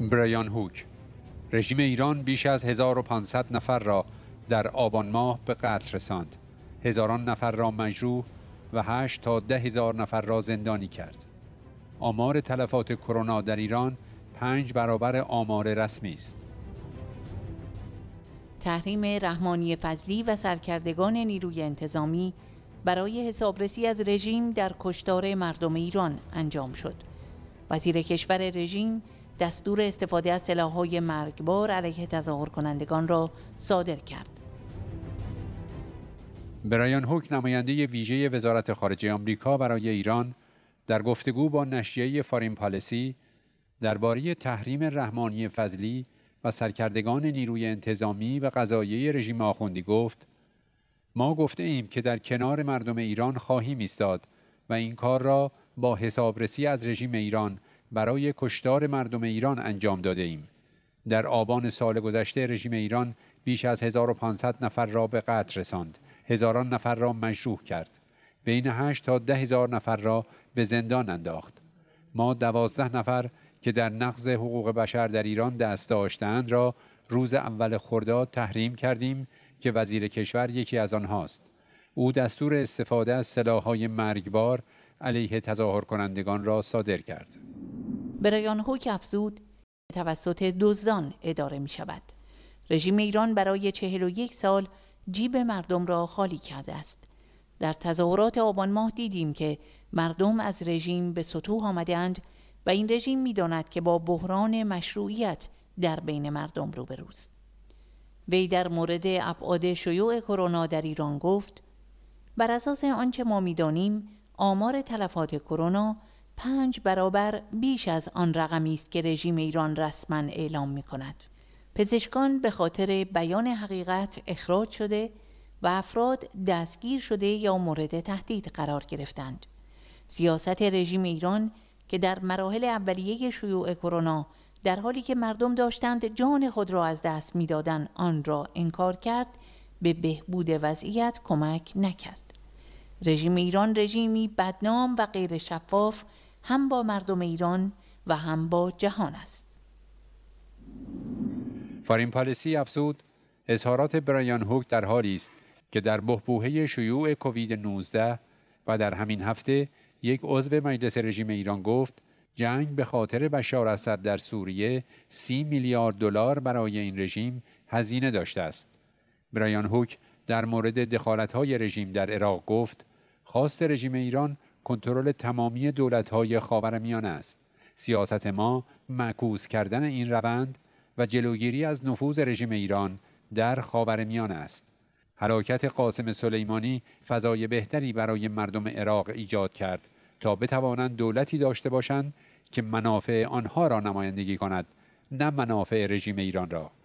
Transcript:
برایان هوک رژیم ایران بیش از 1500 نفر را در آبان ماه به قتل رساند هزاران نفر را مجروح و 8 تا ده هزار نفر را زندانی کرد آمار تلفات کرونا در ایران پنج برابر آمار رسمی است تحریم رحمانی فضلی و سرکردگان نیروی انتظامی برای حسابرسی از رژیم در کشتار مردم ایران انجام شد وزیر کشور رژیم دستور استفاده از سلاح‌های مرگبار علیه تظاهر کنندگان را صادر کرد. برایان هوک نماینده ویژه وزارت خارجه آمریکا برای ایران در گفتگو با نشریه فارین پالیسی درباره تحریم رحمانی فضلی و سرکردگان نیروی انتظامی و قضایی رژیم آخوندی گفت ما گفته ایم که در کنار مردم ایران خواهیم ایستاد و این کار را با حسابرسی از رژیم ایران برای کشتار مردم ایران انجام داده ایم. در آبان سال گذشته رژیم ایران بیش از 1500 نفر را به قتل رساند. هزاران نفر را مجروح کرد. بین 8 تا ده هزار نفر را به زندان انداخت. ما دوازده نفر که در نقض حقوق بشر در ایران دست داشتند را روز اول خرداد تحریم کردیم که وزیر کشور یکی از آنهاست. او دستور استفاده از سلاح‌های مرگبار علیه تظاهر کنندگان را صادر کرد. برایان هوک افزود توسط دزدان اداره می شود. رژیم ایران برای چهل و یک سال جیب مردم را خالی کرده است. در تظاهرات آبان ماه دیدیم که مردم از رژیم به سطوح آمدند و این رژیم داند که با بحران مشروعیت در بین مردم روبروست. وی در مورد ابعاد شیوع کرونا در ایران گفت بر اساس آنچه ما میدانیم آمار تلفات کرونا پنج برابر بیش از آن رقمی است که رژیم ایران رسما اعلام می کند. پزشکان به خاطر بیان حقیقت اخراج شده و افراد دستگیر شده یا مورد تهدید قرار گرفتند. سیاست رژیم ایران که در مراحل اولیه شیوع کرونا در حالی که مردم داشتند جان خود را از دست میدادند آن را انکار کرد به بهبود وضعیت کمک نکرد رژیم ایران رژیمی بدنام و غیر شفاف هم با مردم ایران و هم با جهان است فارین پالیسی افزود اظهارات برایان هوک در حالی است که در بهبوهه شیوع کووید 19 و در همین هفته یک عضو مجلس رژیم ایران گفت جنگ به خاطر بشار اسد در سوریه سی میلیارد دلار برای این رژیم هزینه داشته است. برایان هوک در مورد دخالت‌های رژیم در عراق گفت خواست رژیم ایران کنترل تمامی دولت‌های خاورمیانه است. سیاست ما معکوس کردن این روند و جلوگیری از نفوذ رژیم ایران در خاورمیانه است. حرکت قاسم سلیمانی فضای بهتری برای مردم عراق ایجاد کرد تا بتوانند دولتی داشته باشند که منافع آنها را نمایندگی کند نه منافع رژیم ایران را